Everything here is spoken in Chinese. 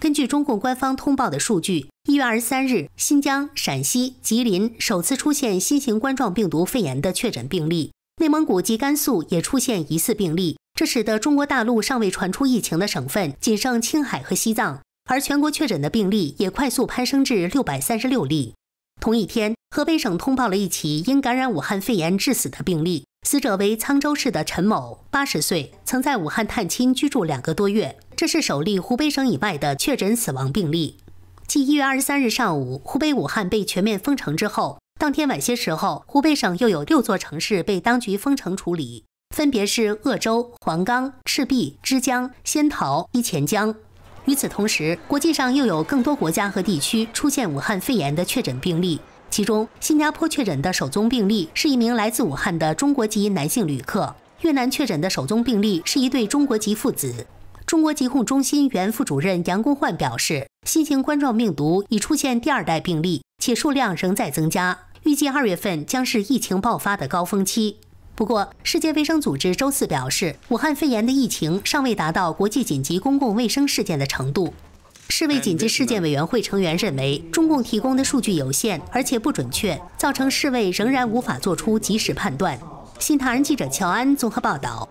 根据中共官方通报的数据，一月二十三日，新疆、陕西、吉林首次出现新型冠状病毒肺炎的确诊病例，内蒙古及甘肃也出现疑似病例。这使得中国大陆尚未传出疫情的省份仅剩青海和西藏，而全国确诊的病例也快速攀升至六百三十六例。同一天，河北省通报了一起因感染武汉肺炎致死的病例，死者为沧州市的陈某，八十岁，曾在武汉探亲居住两个多月。这是首例湖北省以外的确诊死亡病例。继一月二十三日上午湖北武汉被全面封城之后，当天晚些时候，湖北省又有六座城市被当局封城处理，分别是鄂州、黄冈、赤壁、枝江、仙桃、一钱江。与此同时，国际上又有更多国家和地区出现武汉肺炎的确诊病例，其中新加坡确诊的首宗病例是一名来自武汉的中国籍男性旅客，越南确诊的首宗病例是一对中国籍父子。中国疾控中心原副主任杨公焕表示，新型冠状病毒已出现第二代病例，且数量仍在增加，预计二月份将是疫情爆发的高峰期。不过，世界卫生组织周四表示，武汉肺炎的疫情尚未达到国际紧急公共卫生事件的程度。世卫紧急事件委员会成员认为，中共提供的数据有限，而且不准确，造成世卫仍然无法做出及时判断。新唐人记者乔安综合报道。